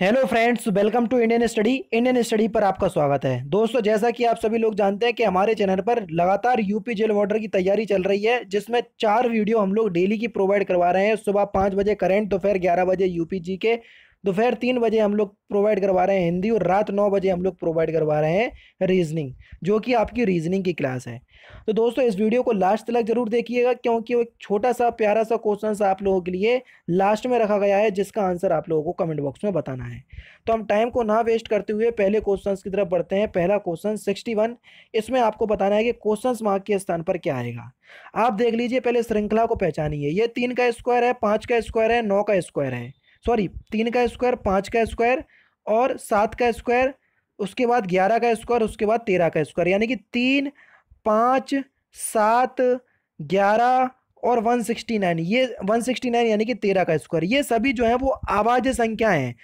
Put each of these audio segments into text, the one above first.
hello friends welcome to Indian study Indian study पर आपका स्वागत है दोस्तों जैसा कि आप सभी लोग जानते हैं कि हमारे चैनल पर लगातार यूपी जेल वार्डर की तैयारी चल रही है जिसमें चार वीडियो हम लोग डेली की प्रोवाइड करवा रहे हैं सुबह पाँच बजे करेंट दोपहर ग्यारह बजे यूपी जी के दोपहर तीन बजे हम लोग प्रोवाइड करवा रहे हैं हिंदी और रात नौ बजे हम लोग प्रोवाइड करवा रहे हैं रीजनिंग जो कि आपकी रीजनिंग की क्लास है तो दोस्तों इस वीडियो को लास्ट तक जरूर देखिएगा क्योंकि एक छोटा सा प्यारा सा क्वेश्चन आप लोगों के लिए लास्ट में रखा गया है जिसका आंसर आप लोगों को कमेंट बॉक्स में बताना है तो हम टाइम को ना वेस्ट करते हुए पहले क्वेश्चन की तरफ बढ़ते हैं पहला क्वेश्चन सिक्सटी इसमें आपको बताना है कि क्वेश्चन मार्क के स्थान पर क्या आएगा आप देख लीजिए पहले श्रृंखला को पहचानिए ये तीन का स्क्वायर है पाँच का स्क्वायर है नौ का स्क्वायर है सॉरी तीन का स्क्वायर पाँच का स्क्वायर और सात का स्क्वायर उसके बाद ग्यारह का स्क्वायर उसके बाद तेरह का स्क्वायर यानी कि तीन पाँच सात ग्यारह और 169 ये 169 यानी कि 13 का स्क्वायर ये सभी जो है वो आवाज संख्याएं हैं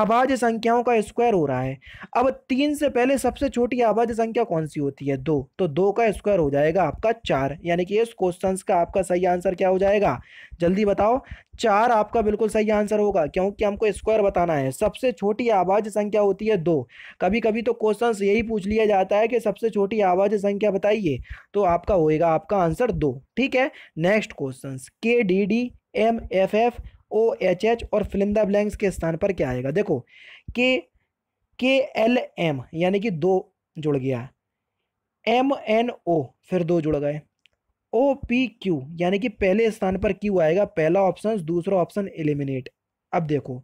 आवाज संख्याओं का स्क्वायर हो रहा है अब तीन से पहले सबसे छोटी आवाज संख्या कौन सी होती है दो तो दो का स्क्वायर हो जाएगा आपका चार यानी कि इस क्वेश्चन का आपका सही आंसर क्या हो जाएगा जल्दी बताओ चार आपका बिल्कुल सही आंसर होगा क्योंकि हमको स्क्वायर बताना है सबसे छोटी आवाज संख्या होती है दो कभी कभी तो क्वेश्चन यही पूछ लिया जाता है कि सबसे छोटी आवाज संख्या बताइए तो आपका होएगा आपका आंसर दो ठीक है नेक्स्ट क्वेश्चन के D D M F F O H H और फिलिंदा ब्लैंक्स के स्थान पर क्या आएगा देखो के के एल एम यानी कि दो जुड़ गया एम एन ओ फिर दो जुड़ गए ओ पी क्यू यानी कि पहले स्थान पर क्यू आएगा पहला ऑप्शन दूसरा ऑप्शन एलिमिनेट अब देखो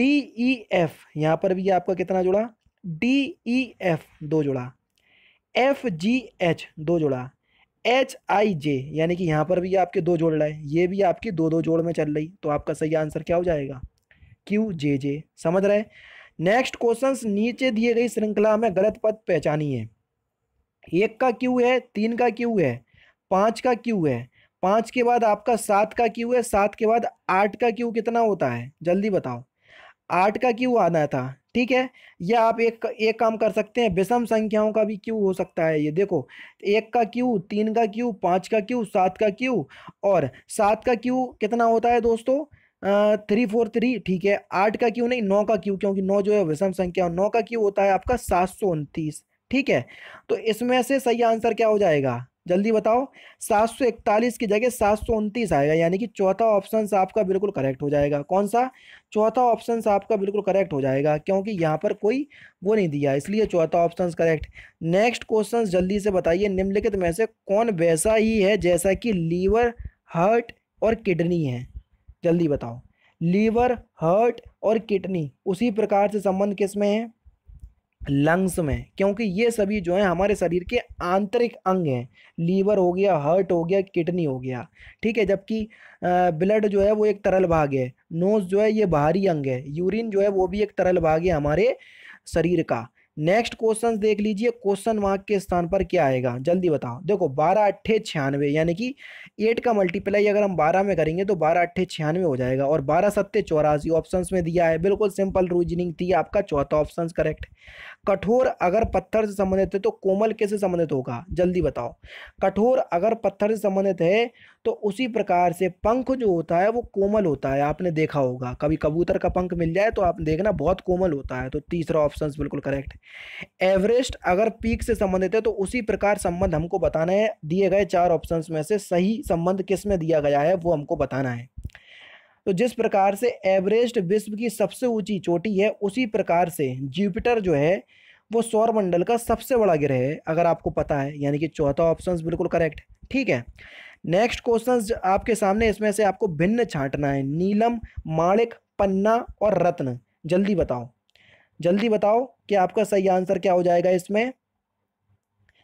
डी ई एफ यहाँ पर भी आपका कितना जुड़ा डी ई e, एफ दो जुड़ा एफ जी एच दो जुड़ा एच आई जे यानी कि यहाँ पर भी आपके दो जोड़ रहे ये भी आपकी दो दो जोड़ में चल रही तो आपका सही आंसर क्या हो जाएगा क्यू जे जे समझ रहे नेक्स्ट क्वेश्चन नीचे दिए गई श्रृंखला में गलत पद है एक का क्यू है तीन का क्यू है पाँच का क्यू है पाँच के बाद आपका सात का क्यू है सात के बाद आठ का क्यू कितना होता है जल्दी बताओ आठ का क्यू आना था ठीक है या आप एक एक काम कर सकते हैं विषम संख्याओं का भी क्यू हो सकता है ये देखो एक का क्यू तीन का क्यू पाँच का क्यू सात का क्यू और सात का क्यू कितना होता है दोस्तों थ्री फोर थ्री ठीक है आठ का क्यू नहीं नौ का क्यू क्योंकि नौ जो है विषम संख्या नौ का क्यू होता है आपका सात सौ उनतीस ठीक है तो इसमें से सही आंसर क्या हो जाएगा जल्दी बताओ 741 की जगह सात आएगा यानी कि चौथा ऑप्शन आपका बिल्कुल करेक्ट हो जाएगा कौन सा चौथा ऑप्शन आपका बिल्कुल करेक्ट हो जाएगा क्योंकि यहाँ पर कोई वो नहीं दिया इसलिए चौथा ऑप्शन करेक्ट नेक्स्ट क्वेश्चन जल्दी से बताइए निम्नलिखित में से कौन वैसा ही है जैसा कि लीवर हार्ट और किडनी है जल्दी बताओ लीवर हार्ट और किडनी उसी प्रकार से संबंध किस में है लंग्स में क्योंकि ये सभी जो हैं हमारे शरीर के आंतरिक अंग हैं लीवर हो गया हार्ट हो गया किडनी हो गया ठीक है जबकि ब्लड जो है वो एक तरल भाग है नोज़ जो है ये बाहरी अंग है यूरिन जो है वो भी एक तरल भाग है हमारे शरीर का नेक्स्ट क्वेश्चन देख लीजिए क्वेश्चन मार्क के स्थान पर क्या आएगा जल्दी बताओ देखो बारह अट्ठे छियानवे यानी कि एट का मल्टीप्लाई अगर हम बारह में करेंगे तो बारह अट्ठे छियानवे हो जाएगा और बारह सत्ते चौरासी ऑप्शंस में दिया है बिल्कुल सिंपल रीजनिंग थी आपका चौथा ऑप्शन करेक्ट कठोर अगर पत्थर से संबंधित है तो कोमल कैसे संबंधित होगा जल्दी बताओ कठोर अगर पत्थर से संबंधित है तो उसी प्रकार से पंख जो होता है वो कोमल होता है आपने देखा होगा कभी कबूतर का पंख मिल जाए तो आप देखना बहुत कोमल होता है तो तीसरा ऑप्शन बिल्कुल करेक्ट एवरेस्ट अगर पीक से संबंधित है तो उसी प्रकार संबंध हमको बताना है दिए गए चार ऑप्शन में से सही संबंध किस में दिया गया है वो हमको बताना है तो जिस प्रकार से एवरेस्ट विश्व की सबसे ऊंची चोटी है उसी प्रकार से जुपिटर जो है वो सौरमंडल का सबसे बड़ा ग्रह है अगर आपको पता है यानी कि चौथा ऑप्शन बिल्कुल करेक्ट ठीक है नेक्स्ट क्वेश्चन आपके सामने इसमें से आपको भिन्न छांटना है नीलम माणिक पन्ना और रत्न जल्दी बताओ जल्दी बताओ कि आपका सही आंसर क्या हो जाएगा इसमें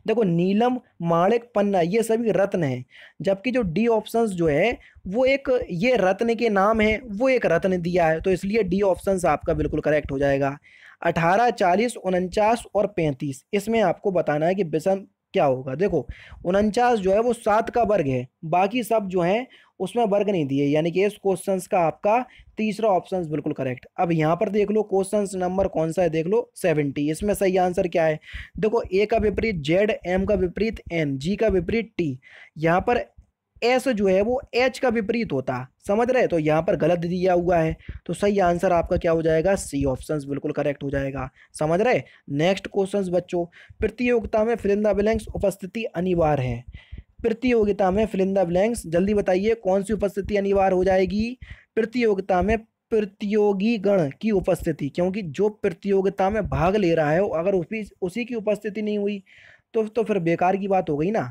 देखो नीलम माणिक पन्ना ये सभी रत्न हैं जबकि जो डी ऑप्शन जो है वो एक ये रत्न के नाम है वो एक रत्न दिया है तो इसलिए डी ऑप्शन आपका बिल्कुल करेक्ट हो जाएगा अठारह चालीस उनचास और पैंतीस इसमें आपको बताना है कि विषम क्या होगा देखो उनचास जो है वो सात का वर्ग है बाकी सब जो है उसमें वर्ग नहीं दिए यानी कि इस क्वेश्चन का आपका तीसरा ऑप्शन बिल्कुल करेक्ट अब यहाँ पर देख लो क्वेश्चन नंबर कौन सा है देख लो सेवेंटी इसमें सही आंसर क्या है देखो ए का विपरीत जेड एम का विपरीत एन जी का विपरीत टी यहाँ पर एस जो है वो एच का विपरीत होता समझ रहे तो यहाँ पर गलत दिया हुआ है तो सही आंसर आपका क्या हो जाएगा सी ऑप्शन बिल्कुल करेक्ट हो जाएगा समझ रहे नेक्स्ट क्वेश्चन बच्चों प्रतियोगिता में फिलिंदा ब्लैंक्स उपस्थिति अनिवार्य है प्रतियोगिता में फिलिंदा ब्लैंक्स जल्दी बताइए कौन सी उपस्थिति अनिवार्य हो जाएगी प्रतियोगिता में प्रतियोगी गण की उपस्थिति क्योंकि जो प्रतियोगिता में भाग ले रहा है अगर उसी उसी की उपस्थिति नहीं हुई तो तो फिर बेकार की बात हो गई ना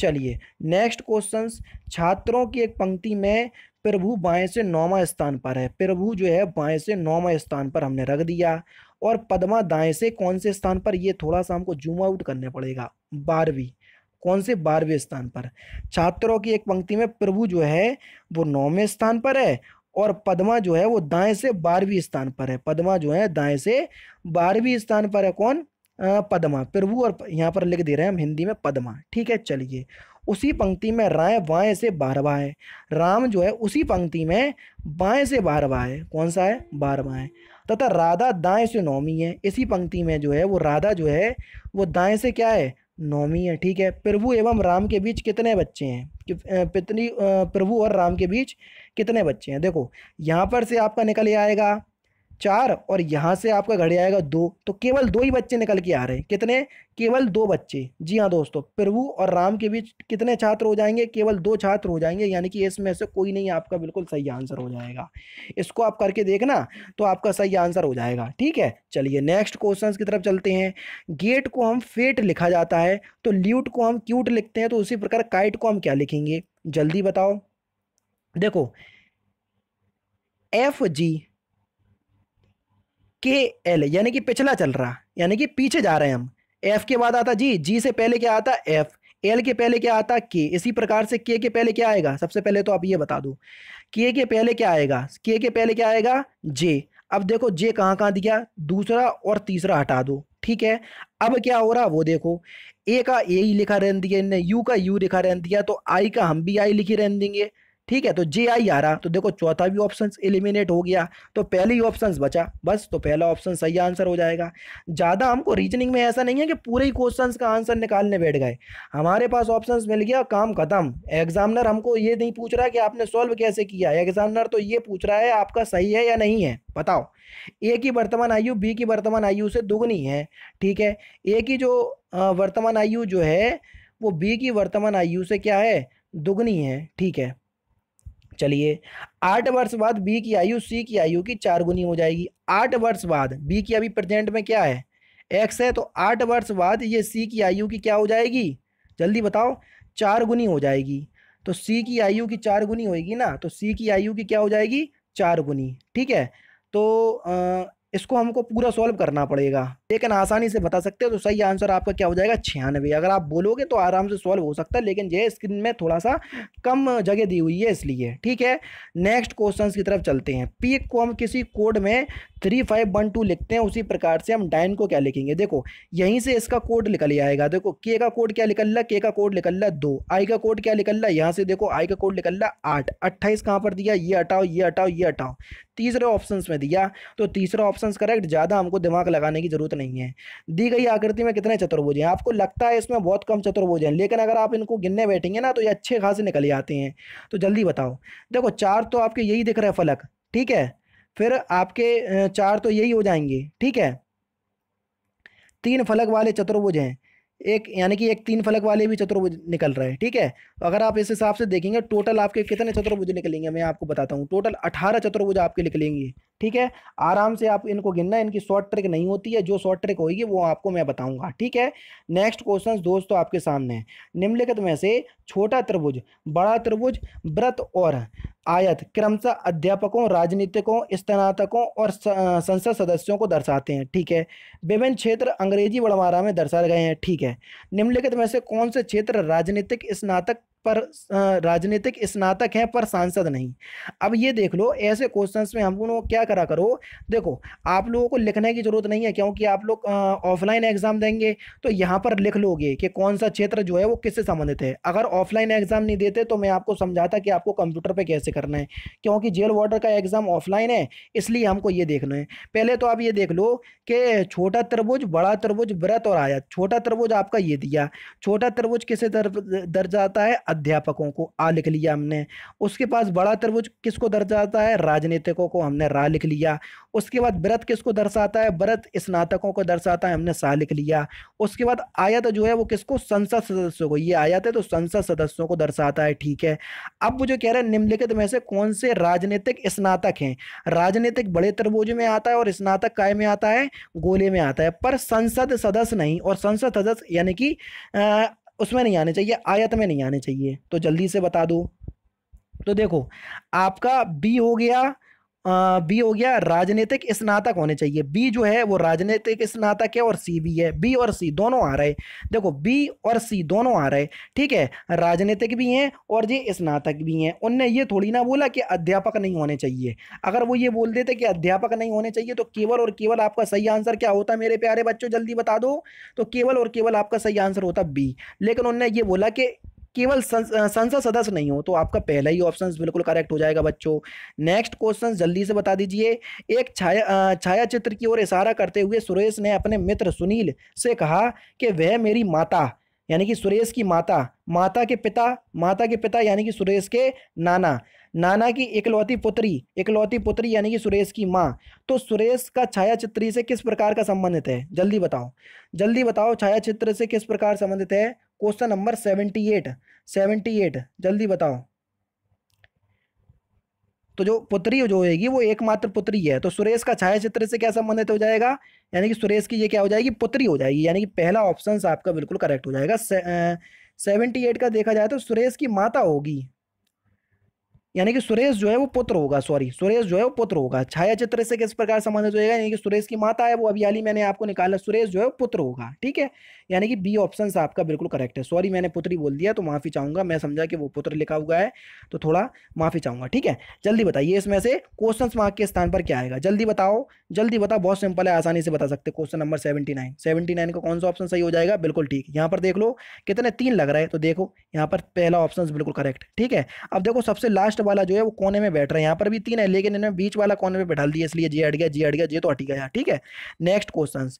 चलिए नेक्स्ट क्वेश्चन छात्रों की एक पंक्ति में प्रभु बाएं से नौवा स्थान पर है प्रभु जो है बाएं से नौवा स्थान पर हमने रख दिया और पद्मा दाएं से कौन से स्थान पर ये थोड़ा सा हमको जूम आउट करने पड़ेगा बारहवीं कौन से बारहवें स्थान पर छात्रों की एक पंक्ति में प्रभु जो है वो नौवें स्थान पर है और पद्मा जो है वो दाएं से बारहवीं स्थान पर है पद्मा जो है दाएं से बारहवीं स्थान पर है कौन पदमा प्रभु और यहाँ पर लिख दे रहे हैं हम हिंदी में पदमा ठीक है चलिए उसी पंक्ति में राय बाएँ से बारवा है राम जो है उसी पंक्ति में बाएं से बारवा है कौन सा है बारवा है तथा राधा दाएं से नौमी है इसी पंक्ति में जो है वो राधा जो है वो दाएं से क्या है नौमी है ठीक है प्रभु एवं राम के बीच कितने बच्चे हैं पितनी प्रभु और राम के बीच कितने बच्चे हैं देखो यहाँ पर से आपका निकल आएगा चार और यहाँ से आपका घड़ी आएगा दो तो केवल दो ही बच्चे निकल के आ रहे हैं कितने केवल दो बच्चे जी हाँ दोस्तों प्रभु और राम के बीच कितने छात्र हो जाएंगे केवल दो छात्र हो जाएंगे यानी कि इसमें से कोई नहीं आपका बिल्कुल सही आंसर हो जाएगा इसको आप करके देखना तो आपका सही आंसर हो जाएगा ठीक है चलिए नेक्स्ट क्वेश्चन की तरफ चलते हैं गेट को हम फेट लिखा जाता है तो ल्यूट को हम क्यूट लिखते हैं तो उसी प्रकार काइट को हम क्या लिखेंगे जल्दी बताओ देखो एफ जी के एल यानी कि पिछला चल रहा यानी कि पीछे जा रहे हैं हम एफ के बाद आता जी जी से पहले क्या आता एफ एल के पहले क्या आता के इसी प्रकार से के के पहले क्या आएगा सबसे पहले तो आप ये बता दो के के पहले क्या आएगा के के पहले क्या आएगा जे अब देखो जे कहाँ कहाँ दिया दूसरा और तीसरा हटा दो ठीक है अब क्या हो रहा वो देखो ए का ए ही लिखा रहने दिया यू का यू लिखा रहने दिया तो आई का हम भी आई लिखी रहने देंगे ठीक है तो जे आई आ रहा तो देखो चौथा भी ऑप्शन एलिमिनेट हो गया तो पहले ही ऑप्शन बचा बस तो पहला ऑप्शन सही आंसर हो जाएगा ज़्यादा हमको रीजनिंग में ऐसा नहीं है कि पूरे ही क्वेश्चन का आंसर निकालने बैठ गए हमारे पास ऑप्शन मिल गया काम खत्म एग्जामिनर हमको ये नहीं पूछ रहा कि आपने सॉल्व कैसे किया एग्जामिनर तो ये पूछ रहा है आपका सही है या नहीं है बताओ ए की वर्तमान आयु बी की वर्तमान आयु से दुगनी है ठीक है ए की जो वर्तमान आयु जो है वो बी की वर्तमान आयु से क्या है दुगनी है ठीक है चलिए आठ वर्ष बाद बी की आयु सी की आयु की चार गुनी हो जाएगी आठ वर्ष बाद बी की अभी प्रेजेंट में क्या है एक्स है तो आठ वर्ष बाद ये सी की आयु की क्या हो जाएगी जल्दी बताओ चार गुनी हो जाएगी तो सी की आयु की चार गुनी होएगी ना तो सी की आयु की क्या हो जाएगी चार गुनी ठीक है तो आ, इसको हमको पूरा सॉल्व करना पड़ेगा लेकिन आसानी से बता सकते हो तो सही आंसर आपका क्या हो जाएगा छियानवे अगर आप बोलोगे तो आराम से सॉल्व हो सकता है लेकिन ये स्क्रीन में थोड़ा सा कम जगह दी हुई है इसलिए ठीक है नेक्स्ट क्वेश्चन की तरफ चलते हैं पीक को हम किसी कोड में थ्री फाइव वन टू लिखते हैं उसी प्रकार से हम डाइन को क्या लिखेंगे देखो यहीं से इसका कोड निकल आएगा देखो के का कोड क्या निकल रहा के का कोड निकल रहा दो आई का कोड क्या निकल रहा यहाँ से देखो आई का कोड निकल रहा आठ अट्ठाईस कहाँ पर दिया ये हटाओ ये हटाओ ये हटाओ तीसरे ऑप्शन में दिया तो तीसरा ऑप्शन करेक्ट ज़्यादा हमको दिमाग लगाने की जरूरत नहीं है दी गई आकृति में कितने चतुर्भुज हैं आपको लगता है इसमें बहुत कम चतुर्भुज हैं लेकिन अगर आप इनको गिनने बैठेंगे ना तो ये अच्छे खासे निकल जाते हैं तो जल्दी बताओ देखो चार तो आपके यही दिख रहे हैं फलक ठीक है फिर आपके चार तो यही हो जाएंगे ठीक है तीन फलक वाले चतुर्भुज हैं एक यानी कि एक तीन फलक वाले भी चतुर्भुज निकल रहे हैं ठीक है अगर आप इस हिसाब से देखेंगे टोटल आपके कितने चतुर्भुज निकलेंगे मैं आपको बताता हूँ टोटल अठारह चतुर्भुज आपके निकलेंगे ठीक है आराम से आप इनको गिनना इनकी शॉर्ट ट्रिक नहीं होती है जो शॉर्ट ट्रिक होगी वो आपको मैं बताऊंगा ठीक है नेक्स्ट क्वेश्चन दोस्तों आपके सामने है निम्नलिखित में से छोटा त्रिभुज बड़ा त्रिभुज व्रत और आयत क्रमशः अध्यापकों राजनीतिकों स्नातकों और संसद सदस्यों को दर्शाते हैं ठीक है विभिन्न क्षेत्र अंग्रेजी वड़मारा में दर्शाए गए हैं ठीक है निम्नलिखित में से कौन से क्षेत्र राजनीतिक स्नातक पर राजनीतिक स्नातक हैं पर सांसद नहीं अब ये देख लो ऐसे क्वेश्चंस में हम लोग क्या करा करो देखो आप लोगों को लिखने की ज़रूरत नहीं है क्योंकि आप लोग ऑफलाइन एग्ज़ाम देंगे तो यहाँ पर लिख लोगे कि कौन सा क्षेत्र जो है वो किससे संबंधित है अगर ऑफलाइन एग्ज़ाम नहीं देते तो मैं आपको समझाता कि आपको कंप्यूटर पर कैसे करना है क्योंकि जेल वाटर का एग्ज़ाम ऑफलाइन है इसलिए हमको ये देखना है पहले तो आप ये देख लो कि छोटा त्रिभुज बड़ा त्रिभुज व्रत और आयत छोटा त्रिभुज आपका ये दिया छोटा त्रिभुज किसे दर्ज आता है अध्यापकों को आ लिख लिया हमने उसके पास बड़ा त्रिभुज किसको दर्शाता है राजनीतिकों को हमने रा लिख लिया उसके बाद व्रत किसको दर्शाता है व्रत स्नातकों को दर्शाता है हमने सा लिख लिया उसके बाद आयत जो है वो किसको संसद सदस्यों को ये आयत है तो संसद सदस्यों को दर्शाता है ठीक है अब वो जो कह रहे हैं निम्नलिखित में से कौन से राजनीतिक स्नातक हैं राजनीतिक बड़े त्रिभुज में आता है और स्नातक काय में आता है गोले में आता है पर संसद सदस्य नहीं और संसद सदस्य यानी कि उसमें नहीं आने चाहिए आयत में नहीं आने चाहिए तो जल्दी से बता दो तो देखो आपका बी हो गया बी हो गया राजनीतिक स्नातक होने चाहिए बी जो है वो राजनीतिक स्नातक है और सी भी है बी और सी दोनों आ रहे देखो बी और सी दोनों आ रहे ठीक है राजनीतिक भी हैं और ये स्नातक भी हैं उनने ये थोड़ी ना बोला कि अध्यापक नहीं होने चाहिए अगर वो ये बोल देते कि अध्यापक नहीं होने चाहिए तो केवल और केवल आपका सही आंसर क्या होता मेरे प्यारे बच्चों जल्दी बता दो तो केवल और केवल आपका सही आंसर होता बी लेकिन उनने ये बोला कि केवल संसद सदस्य नहीं हो तो आपका पहला ही ऑप्शन बिल्कुल करेक्ट हो जाएगा बच्चों नेक्स्ट क्वेश्चन जल्दी से बता दीजिए एक छाया छाया चित्र की ओर इशारा करते हुए सुरेश ने अपने मित्र सुनील से कहा कि वह मेरी माता यानी कि सुरेश की माता माता के पिता माता के पिता यानी कि सुरेश के नाना नाना की इकलौती पुत्री इकलौती पुत्री यानी कि सुरेश की माँ तो सुरेश का छाया चित्री से किस प्रकार का संबंधित है जल्दी बताओ जल्दी बताओ छाया चित्र से किस प्रकार संबंधित है question number seventy eight seventy eight जल्दी बताओ तो जो पुत्री जो होगी वो एकमात्र पुत्री है तो सुरेश का छाया चित्र से क्या संबंधित हो जाएगा यानी कि सुरेश की ये क्या हो जाएगी पुत्री हो जाएगी यानी कि पहला ऑप्शन आपका बिल्कुल करेक्ट हो जाएगा सेवेंटी एट का देखा जाए तो सुरेश की माता होगी यानी कि सुरेश जो है वो पुत्र होगा सॉरी सुरेश जो है वो पुत्र होगा छाया चित्र से किस प्रकार संबंधित होगा यानी कि सुरेश की माता है वो अभी हाल ही मैंने आपको निकाला सुरेश जो है वो पुत्र होगा ठीक है यानी कि बी ऑप्शन आपका बिल्कुल करेक्ट है सॉरी मैंने पुत्री बोल दिया तो माफ़ी चाहूँगा मैं समझा कि वो पुत्र लिखा हुआ है तो थोड़ा माफ़ी चाहूंगा ठीक है जल्दी बताइए इसमें से क्वेश्चन मार्क के स्थान पर क्या आएगा जल्दी बताओ जल्दी बताओ बहुत सिंपल है आसानी से बता सकते question number seventy nine seventy nine का कौन सा ऑप्शन सही हो जाएगा बिल्कुल ठीक यहाँ पर देख लो कितने तीन लग रहा है तो देखो यहाँ पर पहला ऑप्शन बिल्कुल करेक्ट ठीक है अब देखो सबसे लास्ट वाला जो है वो कोने में बैठ रहा है यहाँ पर भी तीन है लेकिन इन्होंने बीच वाला कोने में बैठा दिया इसलिए जे हट गया जे हट गया जी तो हट गया ठीक है नेक्स्ट क्वेश्चन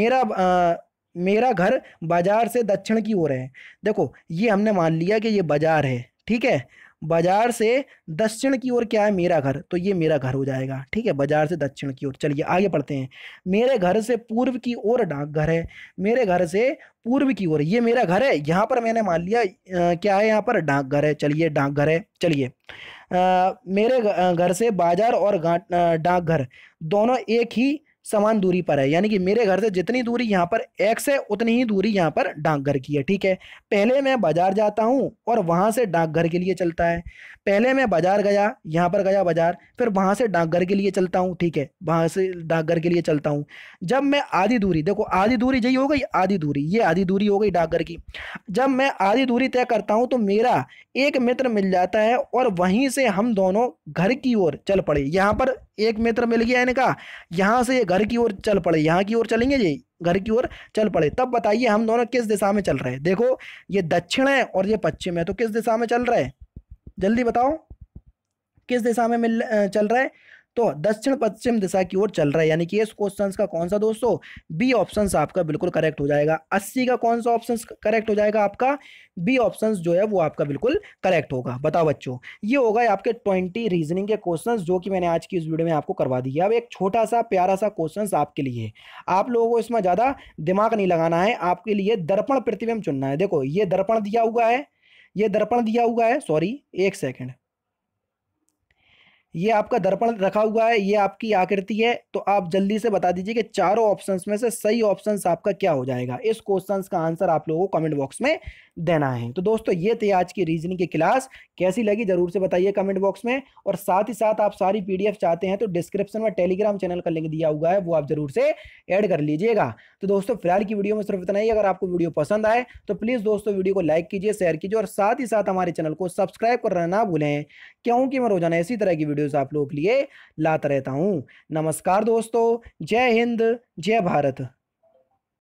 मेरा आ, मेरा घर बाजार से दक्षिण की ओर है देखो ये हमने मान लिया कि ये बाजार है ठीक है बाजार से दक्षिण की ओर क्या है मेरा घर तो ये मेरा घर हो जाएगा ठीक है बाजार से दक्षिण की ओर चलिए आगे पढ़ते हैं मेरे घर से पूर्व की ओर डाकघर है मेरे घर से पूर्व की ओर ये मेरा घर है यहाँ पर मैंने मान लिया आ, क्या है यहाँ पर डाकघर है चलिए डाकघर है चलिए मेरे घर से बाजार और डाकघर दोनों एक ही समान दूरी पर है यानी कि मेरे घर से जितनी दूरी यहाँ पर एक्स है उतनी ही दूरी यहाँ पर डाकघर की है ठीक है पहले मैं बाजार जाता हूँ और वहाँ से डाकघर के लिए चलता है पहले मैं बाजार गया यहाँ पर गया बाजार फिर वहाँ से डाकघर के लिए चलता हूँ ठीक है वहाँ से डाकघर के लिए चलता हूँ जब मैं आधी दूरी देखो आधी दूरी यही हो गई आधी दूरी ये आधी दूरी हो गई डाकघर की जब मैं आधी दूरी तय करता हूँ तो मेरा एक मित्र मिल जाता है और वहीं से हम दोनों घर की ओर चल पड़े यहाँ पर एक मित्र मिल गया इनका यहाँ से ये घर की ओर चल पड़े यहाँ की ओर चलेंगे जी घर की ओर चल पड़े तब बताइए हम दोनों किस दिशा में चल रहे हैं देखो ये दक्षिण है और ये पश्चिम है तो किस दिशा में चल रहा है जल्दी बताओ किस दिशा में मिल चल रहा है तो दक्षिण पश्चिम दिशा की ओर चल रहा है यानी कि इस क्वेश्चन का कौन सा दोस्तों बी ऑप्शन आपका बिल्कुल करेक्ट हो जाएगा अस्सी का कौन सा ऑप्शन करेक्ट हो जाएगा आपका बी ऑप्शन जो है वो आपका बिल्कुल करेक्ट होगा बताओ बच्चों ये होगा आपके ट्वेंटी रीजनिंग के क्वेश्चन जो कि मैंने आज की इस वीडियो में आपको करवा दिया अब एक छोटा सा प्यारा सा क्वेश्चन आपके लिए आप लोगों को इसमें ज़्यादा दिमाग नहीं लगाना है आपके लिए दर्पण प्रतिबिंब चुनना है देखो ये दर्पण दिया हुआ है ये दर्पण दिया हुआ है सॉरी एक सेकेंड ये आपका दर्पण रखा हुआ है ये आपकी आकृति है तो आप जल्दी से बता दीजिए कि चारों ऑप्शंस में से सही ऑप्शंस आपका क्या हो जाएगा इस क्वेश्चंस का आंसर आप लोगों को कमेंट बॉक्स में देना है तो दोस्तों ये थे आज की रीजनिंग की क्लास कैसी लगी जरूर से बताइए कमेंट बॉक्स में और साथ ही साथ आप सारी पी चाहते हैं तो डिस्क्रिप्शन में टेलीग्राम चैनल का लिंक दिया हुआ है वो आप जरूर से एड कर लीजिएगा तो दोस्तों फिलहाल की वीडियो में सिर्फ इतना ही अगर आपको वीडियो पसंद आए तो प्लीज़ दोस्तों वीडियो को लाइक कीजिए शेयर कीजिए और साथ ही साथ हमारे चैनल को सब्सक्राइब करना ना भूलें क्योंकि मैं रोजाना इसी तरह की वीडियो वीडियोस आप लोगों के लिए लाता रहता हूँ नमस्कार दोस्तों जय हिंद जय भारत